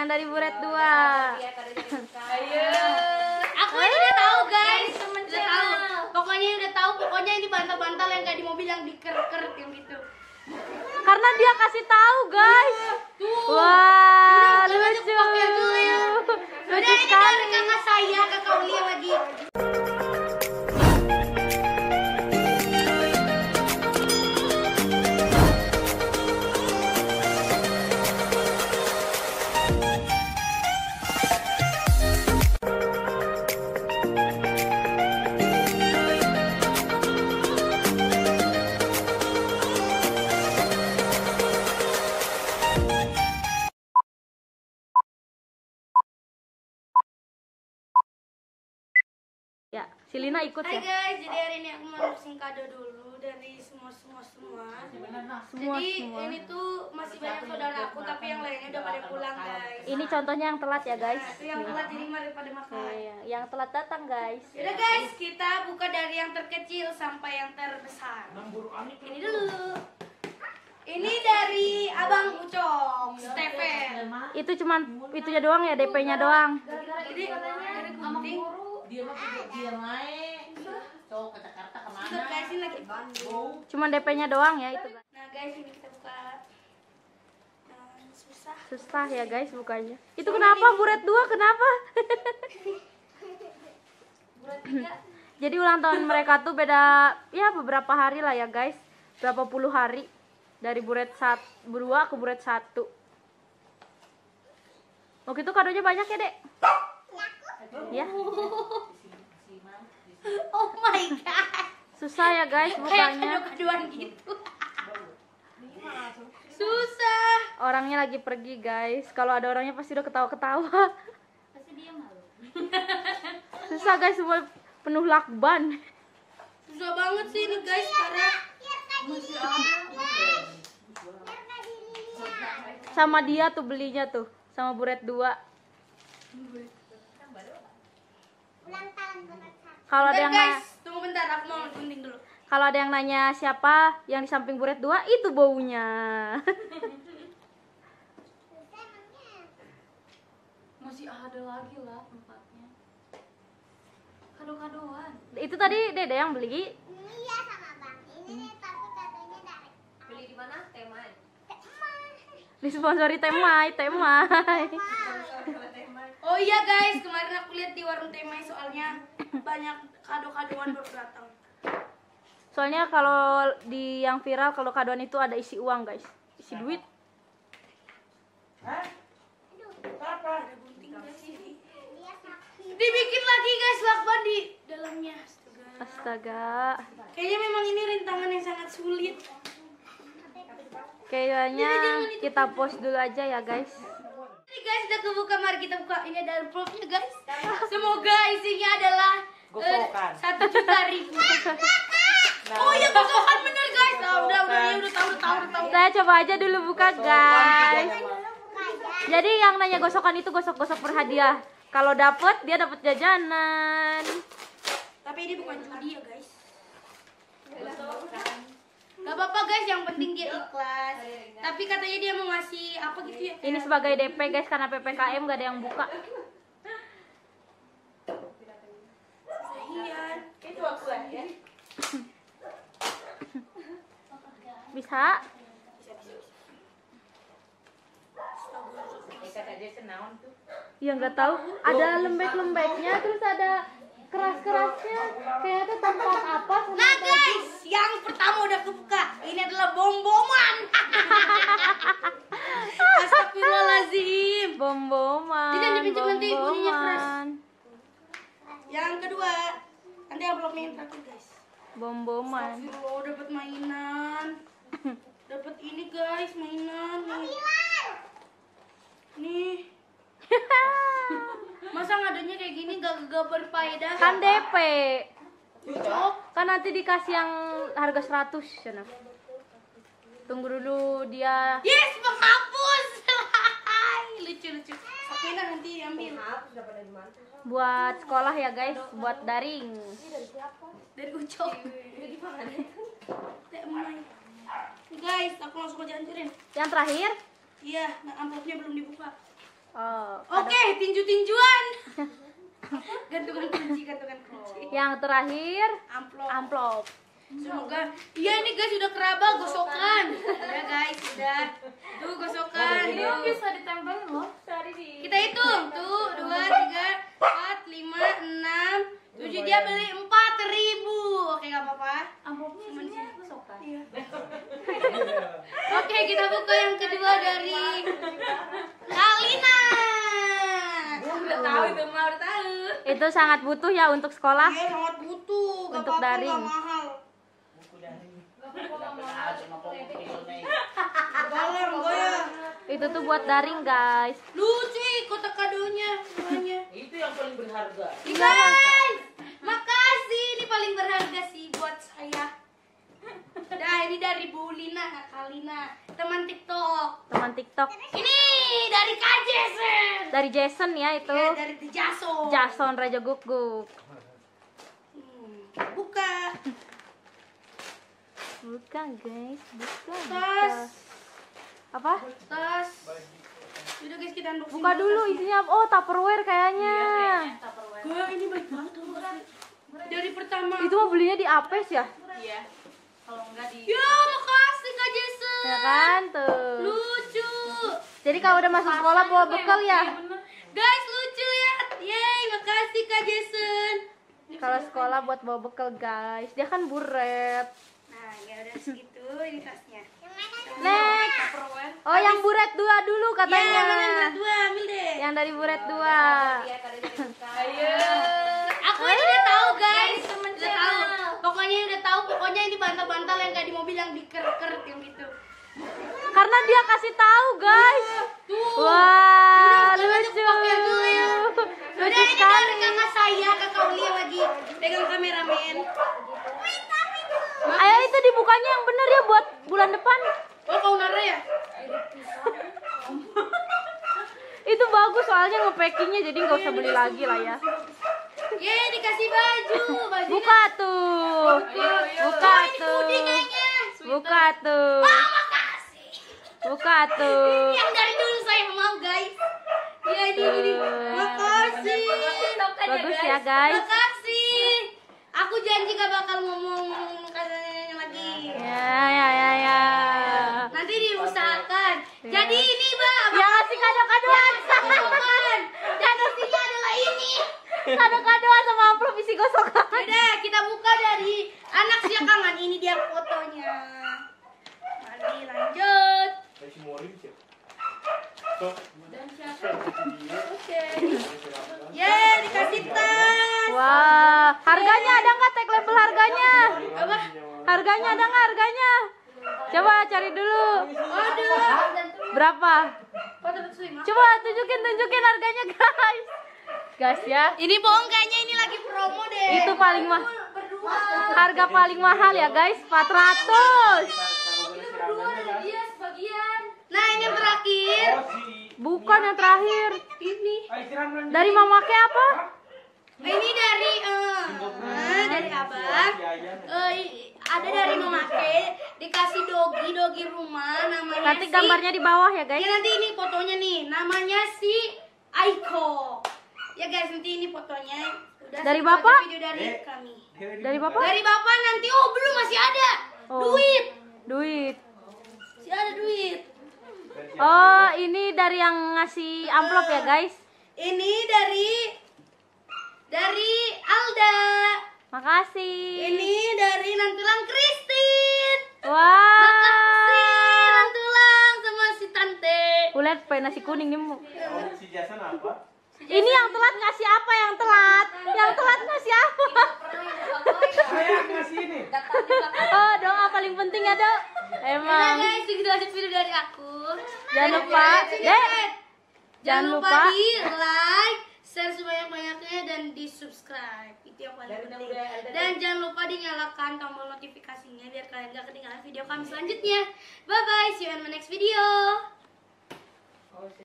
yang dari buret dua ayo iya. aku ini udah tahu guys udah tahu pokoknya udah tahu pokoknya ini bantal-bantal yang gak di mobil yang diker-ker yang gitu karena dia kasih tahu guys iya, wah gitu lucu ya. lucu sekali si Lina ikut Hai ya? guys, jadi hari ini aku mau ngasih kado dulu dari semua semua semua. semua jadi ini tuh masih banyak saudara aku tapi yang lainnya udah pada pulang guys. Ini contohnya yang telat ya guys. Nah, yang telat jadi mari pada makan. Iya, iya. Yang telat datang guys. Yaudah guys, kita buka dari yang terkecil sampai yang terbesar. Ini dulu. Ini dari Abang Ucong, Stephen. Itu cuman itunya doang ya, DP-nya doang. Jadi gunting dia mah dia naik cowok ke Jakarta kemana guys ini lagi Bandung cuma DP-nya doang ya itu nah guys ini kita buka nah, susah susah ya guys bukanya itu kenapa buret dua kenapa jadi ulang tahun mereka tuh beda ya beberapa hari lah ya guys berapa puluh hari dari buret satu berdua ke buret satu Oh itu kadonya banyak ya dek ya oh my god susah ya guys bukanya kayak gitu susah orangnya lagi pergi guys kalau ada orangnya pasti udah ketawa-ketawa pasti dia malu susah guys semua penuh lakban susah banget sih ini guys iya, karena iya, iya, sama dia tuh belinya tuh sama buret dua kalau ada yang guys, tunggu bentar aku mau gunting dulu. Kalau ada yang nanya siapa yang di samping buret dua itu baunya. Masih ada lagi lah tempatnya. Kado-kadoan. Itu tadi Dede yang beli. Iya sama Bang. Ini hmm. nih tapi katanya dari Beli di mana? Temai. Disponsori Temai, Temai. Oh iya guys, kemarin aku lihat di warung Temai soalnya banyak kado-kadoan baru datang soalnya kalau di yang viral kalau kadoan itu ada isi uang guys isi duit Hah? Apa? Iya, Dibikin lagi guys lakban di dalamnya. Astaga. Astaga. Kayaknya memang ini rintangan yang sangat sulit. Kayaknya kita post dulu aja ya guys. Hey guys udah kebuka, mari kita buka. Ini ada envelope-nya guys. Semoga isinya adalah eh, gosokan. Satu juta ribu. Nah, Oh iya gosokan bener guys. Nah, udah udah iya, udah udah tahu udah tahu udah tahu. Saya coba aja dulu buka gosokan. guys. Jadi yang nanya gosokan itu gosok-gosok berhadiah. Kalau dapet dia dapat jajanan. Tapi ini bukan judi ya guys. Gosokan apa guys yang penting dia ikhlas oh, iya, iya. tapi katanya dia mau ngasih apa gitu ya ini sebagai DP guys karena PPKM gak ada yang buka itu aku bisa Yang nggak tahu, ada lembek-lembeknya, terus ada keras-kerasnya, kayaknya tempat apa? Nah guys, yang pertama udah kebuka ini adalah bom boman Astagfirullahaladzim bom boman jangan dipinjam nanti bunyinya keras yang kedua nanti belum main terakhir guys bom boman Astagfirullah dapat mainan dapat ini guys mainan nih masa ngadanya kayak gini gak gak berfaedah kan DP Oh, kan nanti dikasih yang harga 100 sana tunggu dulu dia yes penghapus lucu lucu Sakina nanti ambil buat sekolah ya guys buat daring dari ucok guys aku langsung aja hancurin yang terakhir iya nah, amplopnya belum dibuka oh, oke okay, tinju tinjuan gantungan kunci gantungan kunci yang terakhir amplop amplop semoga iya ini guys sudah keraba gosokan ya guys sudah tuh gosokan ini bisa ditempel loh kita hitung tuh dua tiga empat lima enam tujuh dia beli empat ribu oke gak apa-apa amplopnya gosokan iya. oke kita buka yang kedua dari itu sangat butuh ya untuk sekolah iya sangat butuh untuk daring ya. itu tuh buat daring guys lucu kotak kadonya semuanya itu yang paling berharga guys Ini dari Bu Lina Lina, teman TikTok. Teman TikTok. Ini dari Kak Jason. Dari Jason ya itu. Iya, dari Jason. Jason Raja Guguk. Hmm, buka. buka guys, buka. Tas. Apa? Tas. Yaudah guys kita unboxing. Buka dulu tasnya. isinya Oh, Tupperware kayaknya. Iya, kayaknya Tupperware. Gue ini baik banget. Dari pertama. Itu mah belinya di Apes ya? Iya kalau enggak di ya makasih kak Jason ya kan tuh lucu jadi kalau udah masuk sekolah bawa bekal ya iya, guys lucu ya yay makasih kak Jason kalau sekolah buat bawa bekal guys dia kan buret nah ya udah segitu ini tasnya next oh yang buret dua dulu katanya ya, buret dua ambil deh yang dari buret oh, dua ya ayo aku ini tahu guys semuanya udah tahu pokoknya ini bantal-bantal yang kayak di mobil yang diker-ker yang gitu karena dia kasih tahu guys iya, Tuh. wah Udah, lucu ya. sekali ini kakak saya kakak Uli yang lagi pegang kameramen ayo itu dibukanya yang bener ya buat bulan depan oh kau nara ya itu bagus soalnya ngepackingnya jadi nggak usah beli lagi lah ya Ye, dikasih baju. baju Buka tuh. Buka, Buka oh, tuh. Buka tuh. Buka tuh. Yang dari dulu saya mau, guys. Ya, ini, ini. Makasih. Ya, Bagus ya, guys. Makasih. Aku janji gak bakal satu oke ya dikasih tas wah harganya ada nggak tag label harganya apa harganya ada nggak harganya coba cari dulu Waduh. berapa coba tunjukin tunjukin harganya guys guys ya ini bohong kayaknya ini lagi promo deh itu paling mah harga paling mahal ya guys 400 itu berdua ada nah ini berakhir. Bukan yang terakhir. Ini. Dari mamake apa? Eh, ini dari uh, dari abang. Eh, ada dari mama dikasih dogi dogi rumah namanya. Nanti gambarnya di bawah ya guys. Ya nanti ini fotonya nih namanya si Aiko. Ya guys nanti ini fotonya. Udah dari bapak? dari kami. Dari bapak? Dari bapak nanti oh belum masih ada. Oh. Duit. Duit. Masih ada duit. Oh, ini dari yang ngasih amplop ya, guys? Ini dari dari Alda. Makasih. Ini dari Nantulang Kristin. Wah. Makasih Nantulang sama si Tante. Kulit pengen nasi kuning nih, Bu. Si Jason apa? Ini yang telat ngasih apa yang telat? Yang telat ngasih apa? Saya ngasih ini. Oh, doa paling penting ya, Dok. Emang. Nah, guys, segitu aja video dari aku. Jangan lupa, Dek. Ya. Jangan lupa di like, share sebanyak-banyaknya dan di subscribe. Itu yang paling penting. Dan jangan lupa dinyalakan tombol notifikasinya biar kalian gak ketinggalan video kami selanjutnya. Bye bye, see you in my next video. Oh,